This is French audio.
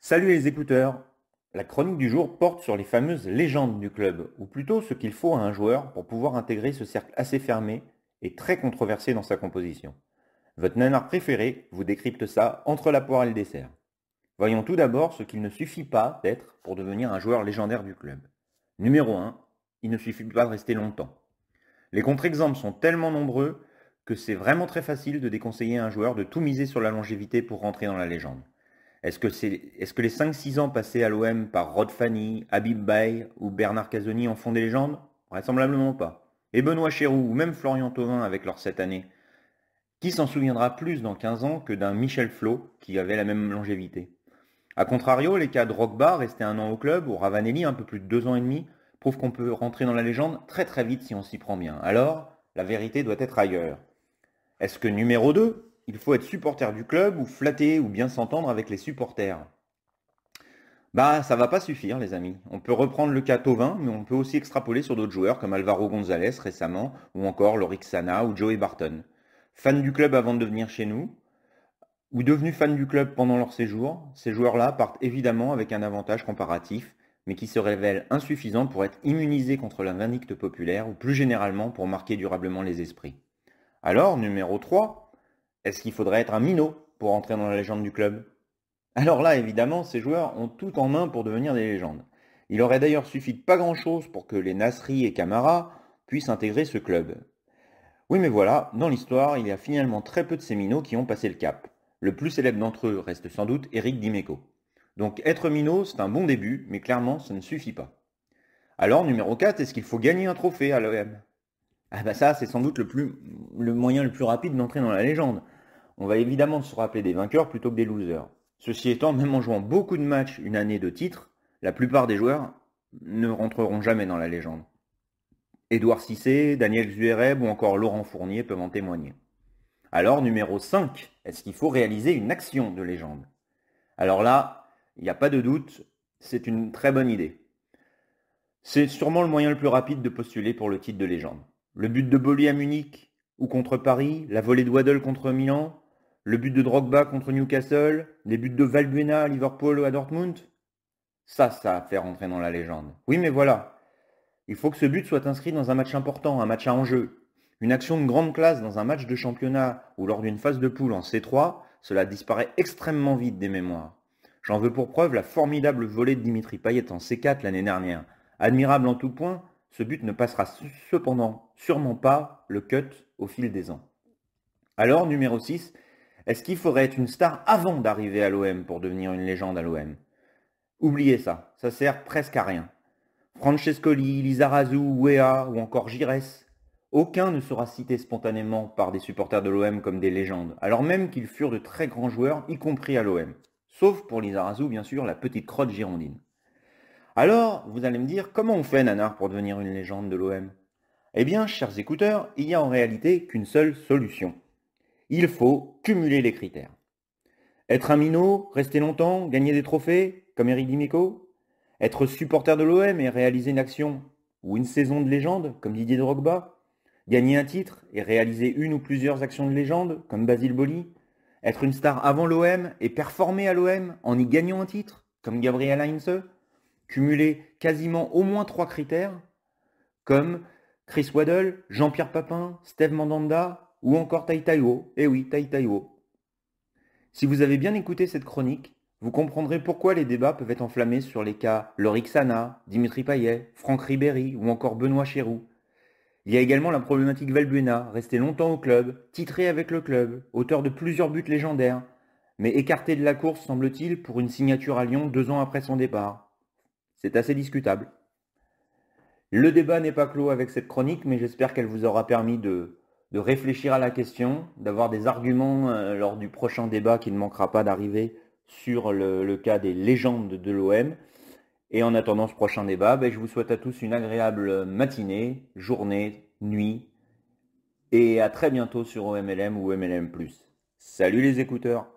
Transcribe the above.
Salut les écouteurs La chronique du jour porte sur les fameuses légendes du club, ou plutôt ce qu'il faut à un joueur pour pouvoir intégrer ce cercle assez fermé et très controversé dans sa composition. Votre nanar préféré vous décrypte ça entre la poire et le dessert. Voyons tout d'abord ce qu'il ne suffit pas d'être pour devenir un joueur légendaire du club. Numéro 1, il ne suffit pas de rester longtemps. Les contre-exemples sont tellement nombreux que c'est vraiment très facile de déconseiller un joueur de tout miser sur la longévité pour rentrer dans la légende. Est-ce que, les 5-6 ans passés à l'OM par Rod Fanny, Habib Baye ou Bernard Casoni en font des légendes Vraisemblablement pas. Et Benoît Chéroux ou même Florian Thauvin avec leurs 7 années. Qui s'en souviendra plus dans 15 ans que d'un Michel Flo qui avait la même longévité a contrario, les cas de Drogba, resté un an au club, ou Ravanelli, un peu plus de deux ans et demi, prouvent qu'on peut rentrer dans la légende très très vite si on s'y prend bien. Alors, la vérité doit être ailleurs. Est-ce que numéro 2, il faut être supporter du club ou flatter ou bien s'entendre avec les supporters Bah, ça va pas suffire, les amis. On peut reprendre le cas Tovin, mais on peut aussi extrapoler sur d'autres joueurs comme Alvaro Gonzalez récemment, ou encore Sana, ou Joey Barton. Fan du club avant de venir chez nous, ou devenus fans du club pendant leur séjour, ces joueurs-là partent évidemment avec un avantage comparatif, mais qui se révèle insuffisant pour être immunisés contre la vindicte populaire ou plus généralement pour marquer durablement les esprits. Alors, numéro 3, est-ce qu'il faudrait être un minot pour entrer dans la légende du club Alors là, évidemment, ces joueurs ont tout en main pour devenir des légendes. Il aurait d'ailleurs suffi de pas grand-chose pour que les Nasri et Camara puissent intégrer ce club. Oui mais voilà, dans l'histoire, il y a finalement très peu de ces minots qui ont passé le cap. Le plus célèbre d'entre eux reste sans doute Eric Dimeco. Donc être minot, c'est un bon début, mais clairement, ça ne suffit pas. Alors, numéro 4, est-ce qu'il faut gagner un trophée à l'OM Ah bah ça, c'est sans doute le, moyen le plus rapide d'entrer dans la légende. On va évidemment se rappeler des vainqueurs plutôt que des losers. Ceci étant, même en jouant beaucoup de matchs une année de titre, la plupart des joueurs ne rentreront jamais dans la légende. Édouard Cissé, Daniel Zuereb ou encore Laurent Fournier peuvent en témoigner. Alors, numéro 5, est-ce qu'il faut réaliser une action de légende Alors là, il n'y a pas de doute, c'est une très bonne idée. C'est sûrement le moyen le plus rapide de postuler pour le titre de légende. Le but de Bolly à Munich ou contre Paris, la volée de Waddle contre Milan, le but de Drogba contre Newcastle, les buts de Valbuena à Liverpool ou à Dortmund Ça, ça a fait rentrer dans la légende. Oui, mais voilà. Il faut que ce but soit inscrit dans un match important, un match à enjeu, une action de grande classe dans un match de championnat ou lors d'une phase de poule en C3, cela disparaît extrêmement vite des mémoires. J'en veux pour preuve la formidable volée de Dimitri Payet en C4 l'année dernière. Admirable en tout point, ce but ne passera cependant sûrement pas le cut au fil des ans. Alors, numéro 6, est-ce qu'il faudrait être une star avant d'arriver à l'OM pour devenir une légende à l'OM Oubliez ça, ça sert presque à rien. Francescoli, Lizarazu, Wea ou encore Girès. Aucun ne sera cité spontanément par des supporters de l'OM comme des légendes, alors même qu'ils furent de très grands joueurs, y compris à l'OM. Sauf pour Lizarazu, bien sûr, la petite crotte girondine. Alors, vous allez me dire, comment on fait, Nanar, pour devenir une légende de l'OM Eh bien, chers écouteurs, il n'y a en réalité qu'une seule solution. Il faut cumuler les critères. Être un minot, rester longtemps, gagner des trophées, comme Eric Dimeco Être supporter de l'OM et réaliser une action ou une saison de légende, comme Didier Drogba Gagner un titre et réaliser une ou plusieurs actions de légende, comme Basile Boli Être une star avant l'OM et performer à l'OM en y gagnant un titre, comme Gabriel Heinze Cumuler quasiment au moins trois critères, comme Chris Waddle, Jean-Pierre Papin, Steve Mandanda ou encore Tai Taiwo. Eh oui, Tai Taiwo. Si vous avez bien écouté cette chronique, vous comprendrez pourquoi les débats peuvent être enflammés sur les cas Lorixana, Dimitri Payet, Franck Ribéry ou encore Benoît Chéroux il y a également la problématique Valbuena, resté longtemps au club, titré avec le club, auteur de plusieurs buts légendaires, mais écarté de la course, semble-t-il, pour une signature à Lyon deux ans après son départ. C'est assez discutable. Le débat n'est pas clos avec cette chronique, mais j'espère qu'elle vous aura permis de, réfléchir à la question, d'avoir des arguments euh, lors du prochain débat qui ne manquera pas d'arriver sur le, cas des légendes de l'OM. Et en attendant ce prochain débat, ben, je vous souhaite à tous une agréable matinée, journée, nuit. Et à très bientôt sur OMLM ou MLM. Salut les écouteurs